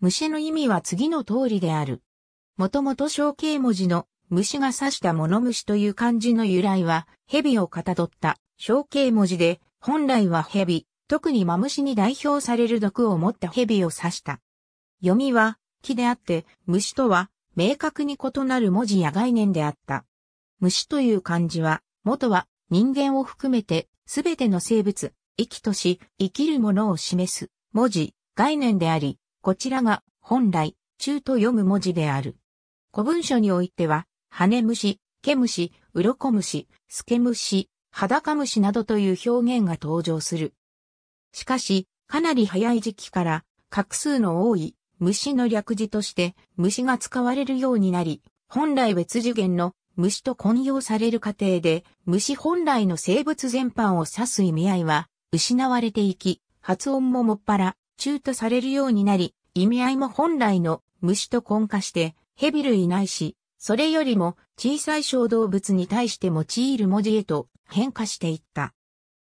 虫の意味は次の通りである。もともと象形文字の虫が指した物虫という漢字の由来は、蛇をかたどった象形文字で、本来は蛇、特にマムシに代表される毒を持った蛇を指した。読みは、木であって、虫とは、明確に異なる文字や概念であった。虫という漢字は、元は、人間を含めて、すべての生物、生きとし、生きるものを示す、文字、概念であり、こちらが本来、中と読む文字である。古文書においては、羽虫、毛虫、鱗虫、透け虫、裸虫などという表現が登場する。しかし、かなり早い時期から、画数の多い虫の略字として虫が使われるようになり、本来別次元の虫と混用される過程で、虫本来の生物全般を指す意味合いは失われていき、発音ももっぱら中とされるようになり、意味合いも本来の虫と婚化して、蛇類ないし、それよりも小さい小動物に対して用いる文字へと変化していった。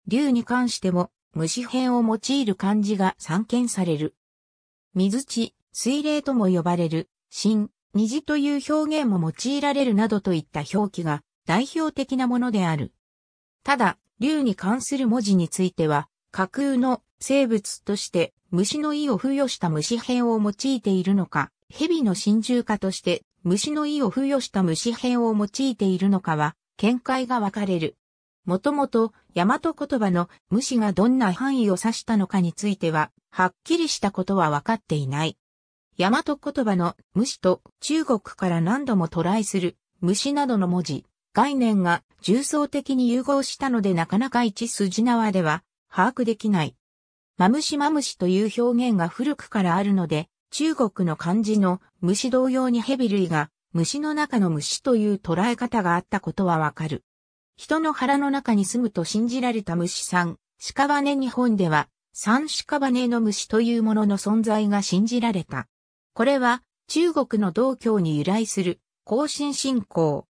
竜に関しても虫編を用いる漢字が散見される。水地、水霊とも呼ばれる、新、虹という表現も用いられるなどといった表記が代表的なものである。ただ、竜に関する文字については、架空の生物として虫の胃を付与した虫片を用いているのか、蛇の真獣化として虫の胃を付与した虫片を用いているのかは、見解が分かれる。もともと、大和言葉の虫がどんな範囲を指したのかについては、はっきりしたことは分かっていない。大和言葉の虫と中国から何度もトライする虫などの文字、概念が重層的に融合したのでなかなか一筋縄では把握できない。マムシマムシという表現が古くからあるので、中国の漢字の虫同様に蛇類が虫の中の虫という捉え方があったことはわかる。人の腹の中に住むと信じられた虫さん、屍日本では、三屍の虫というものの存在が信じられた。これは中国の道教に由来する更進信仰。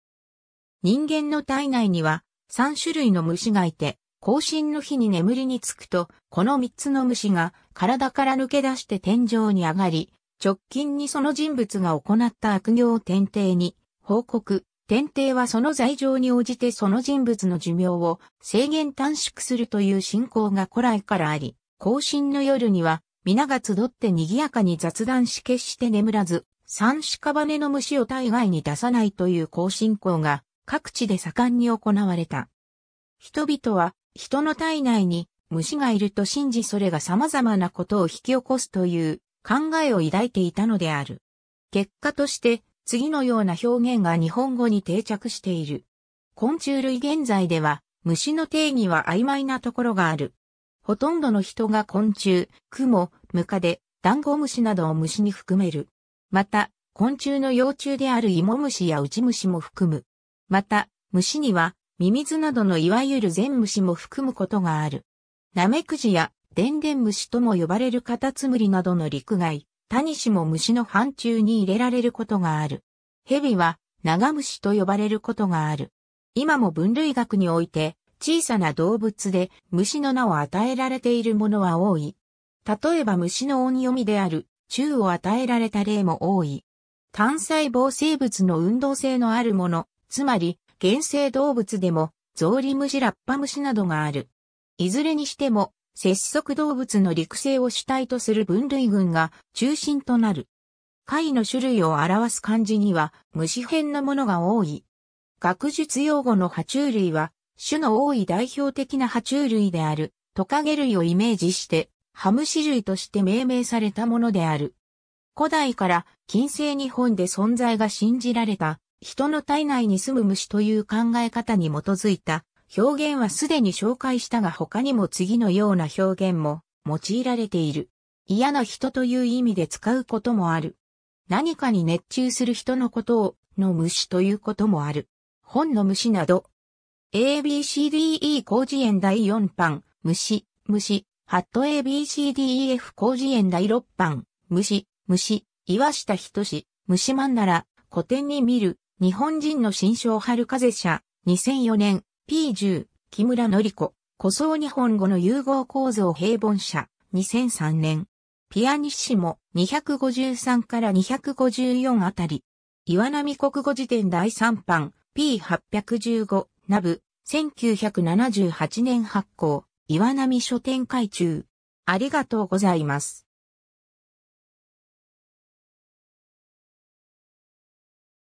人間の体内には3種類の虫がいて、更新の日に眠りにつくと、この三つの虫が体から抜け出して天井に上がり、直近にその人物が行った悪行を天帝に報告。天帝はその罪状に応じてその人物の寿命を制限短縮するという信仰が古来からあり、更新の夜には皆が集って賑やかに雑談し決して眠らず、三屍の虫を体外に出さないという更新行が各地で盛んに行われた。人々は人の体内に虫がいると信じそれが様々なことを引き起こすという考えを抱いていたのである。結果として次のような表現が日本語に定着している。昆虫類現在では虫の定義は曖昧なところがある。ほとんどの人が昆虫、クモ、ムカデ、ダンゴムシなどを虫に含める。また、昆虫の幼虫であるイモムシやウチムシも含む。また、虫にはミミズなどのいわゆる全虫も含むことがある。ナメクジやデンデン虫とも呼ばれるカタツムリなどの陸外、タニシも虫の範疇に入れられることがある。蛇は長虫と呼ばれることがある。今も分類学において小さな動物で虫の名を与えられているものは多い。例えば虫の音読みである宙を与えられた例も多い。単細胞生物の運動性のあるもの、つまり原生動物でも、ゾウリムシラッパムシなどがある。いずれにしても、節足動物の陸生を主体とする分類群が中心となる。貝の種類を表す漢字には虫編のものが多い。学術用語の爬虫類は、種の多い代表的な爬虫類である、トカゲ類をイメージして、ハムシ類として命名されたものである。古代から近世日本で存在が信じられた人の体内に住む虫という考え方に基づいた表現はすでに紹介したが他にも次のような表現も用いられている。嫌な人という意味で使うこともある。何かに熱中する人のことを、の虫ということもある。本の虫など。ABCDE 工事園第4版、虫、虫、ハット ABCDEF 工事園第6版、虫、虫、岩下人志、虫マンなら、古典に見る、日本人の新章春風社、2004年、P10、木村のり子、古装日本語の融合構造平凡社、2003年。ピアニッシモ、253から254あたり。岩波国語辞典第3版、P815、ナブ、1978年発行、岩波書店会中。ありがとうございます。